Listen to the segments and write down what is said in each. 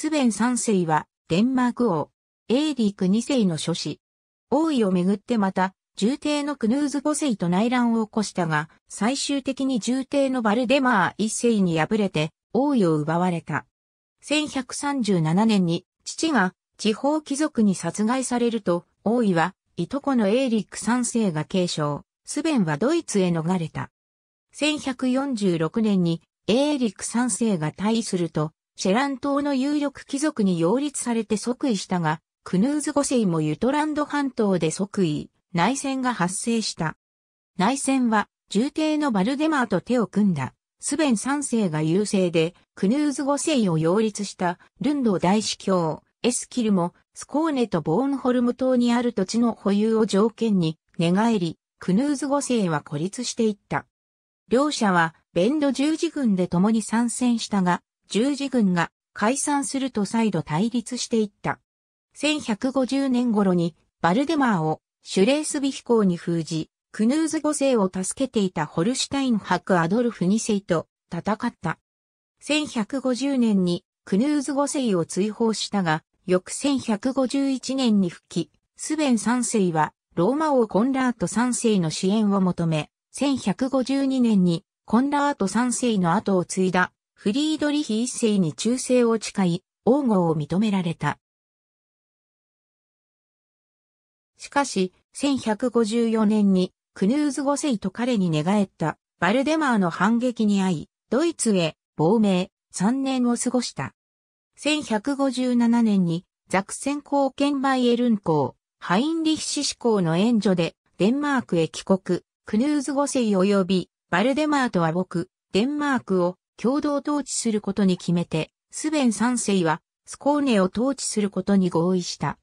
スベン三世は、デンマーク王。エーリーク二世の諸子。王位をめぐってまた、重帝のクヌーズ5世と内乱を起こしたが、最終的に重帝のバルデマー一世に敗れて、王位を奪われた。1137年に、父が地方貴族に殺害されると、王位は、いとこのエーリック三世が継承、スベンはドイツへ逃れた。1146年に、エーリック三世が退位すると、シェラン島の有力貴族に擁立されて即位したが、クヌーズ五世もユトランド半島で即位、内戦が発生した。内戦は、重帝のバルデマーと手を組んだ、スベン三世が優勢で、クヌーズ五世を擁立したルンド大司教、エスキルも、スコーネとボーンホルム島にある土地の保有を条件に、寝返り、クヌーズ五世は孤立していった。両者は、ベンド十字軍で共に参戦したが、十字軍が解散すると再度対立していった。1150年頃にバルデマーをシュレースビ飛行に封じ、クヌーズ5世を助けていたホルシュタイン伯アドルフ2世と戦った。1150年にクヌーズ5世を追放したが、翌1151年に復帰、スベン3世はローマ王コンラート3世の支援を求め、1152年にコンラート3世の後を継いだフリードリヒ一世に忠誠を誓い、王号を認められた。しかし、1154年に、クヌーズ五世と彼に寝返った、バルデマーの反撃に遭い、ドイツへ、亡命、3年を過ごした。1157年に、ザクセン公権バイエルン公、ハインリヒシシ公の援助で、デンマークへ帰国、クヌーズ五世及び、バルデマーとは僕、デンマークを共同統治することに決めて、スベン三世はスコーネを統治することに合意した。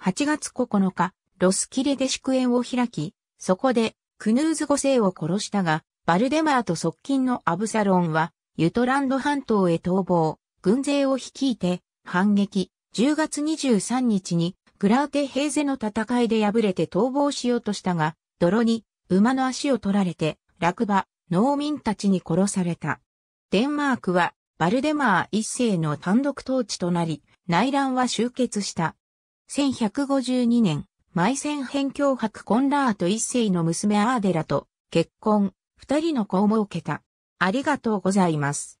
8月9日、ロスキレで祝宴を開き、そこでクヌーズ五世を殺したが、バルデマーと側近のアブサロンは、ユトランド半島へ逃亡、軍勢を率いて反撃、10月23日にグラウテ・ヘーゼの戦いで敗れて逃亡しようとしたが、泥に馬の足を取られて落馬、農民たちに殺された。デンマークはバルデマー一世の単独統治となり、内乱は終結した。1152年、埋戦辺境伯コンラート一世の娘アーデラと結婚、二人の子を設けた。ありがとうございます。